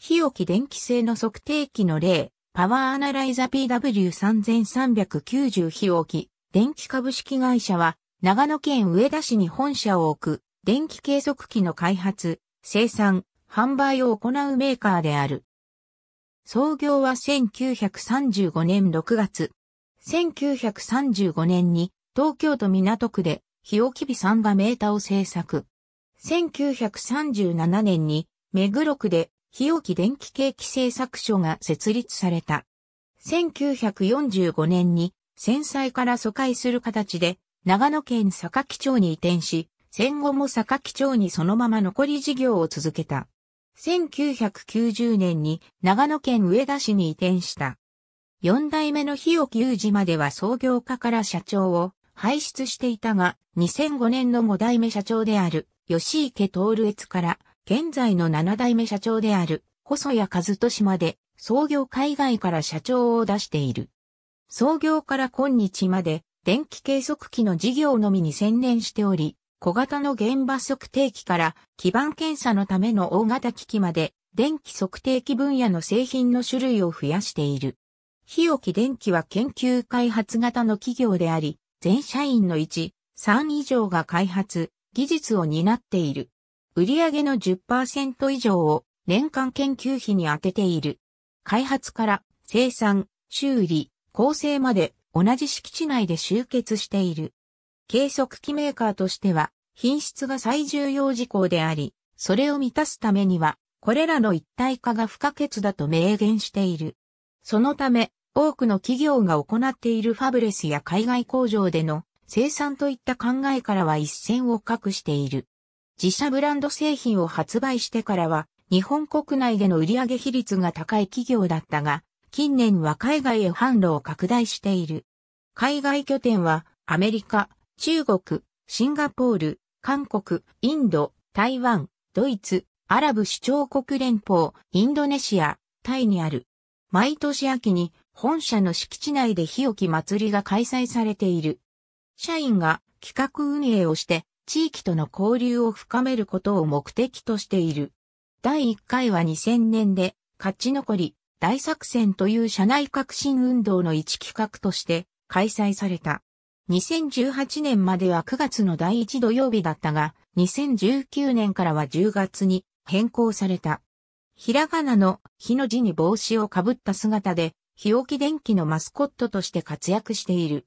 日置電気製の測定器の例、パワーアナライザ PW3390 日置、電気株式会社は、長野県上田市に本社を置く、電気計測器の開発、生産、販売を行うメーカーである。創業は1935年6月。1935年に東京都港区で日置日さんがメータを製作。1937年に目黒区で日置電気景気製作所が設立された。1945年に戦災から疎開する形で長野県坂木町に移転し、戦後も坂木町にそのまま残り事業を続けた。1990年に長野県上田市に移転した。四代目の日置裕二までは創業家から社長を輩出していたが、2005年の五代目社長である吉池徹越から現在の7代目社長である細谷和俊まで創業海外から社長を出している。創業から今日まで電気計測器の事業のみに専念しており、小型の現場測定器から基盤検査のための大型機器まで電気測定器分野の製品の種類を増やしている。日置電機は研究開発型の企業であり、全社員の1、3以上が開発、技術を担っている。売上の10%以上を年間研究費に充てている。開発から生産、修理、構成まで同じ敷地内で集結している。計測器メーカーとしては品質が最重要事項であり、それを満たすためにはこれらの一体化が不可欠だと明言している。そのため多くの企業が行っているファブレスや海外工場での生産といった考えからは一線を画している。自社ブランド製品を発売してからは、日本国内での売上比率が高い企業だったが、近年は海外へ販路を拡大している。海外拠点は、アメリカ、中国、シンガポール、韓国、インド、台湾、ドイツ、アラブ首長国連邦、インドネシア、タイにある。毎年秋に本社の敷地内で日置祭りが開催されている。社員が企画運営をして地域との交流を深めることを目的としている。第1回は2000年で、勝ち残り、大作戦という社内革新運動の一企画として開催された。2018年までは9月の第1土曜日だったが、2019年からは10月に変更された。ひらがなの日の字に帽子をかぶった姿で、日置電機のマスコットとして活躍している。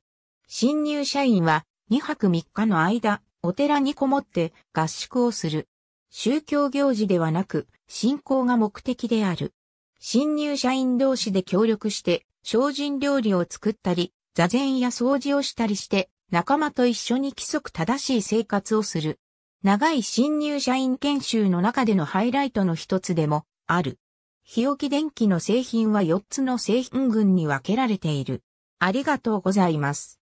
新入社員は2泊3日の間、お寺にこもって合宿をする。宗教行事ではなく、信仰が目的である。新入社員同士で協力して、精進料理を作ったり、座禅や掃除をしたりして、仲間と一緒に規則正しい生活をする。長い新入社員研修の中でのハイライトの一つでもある。日置電機の製品は4つの製品群に分けられている。ありがとうございます。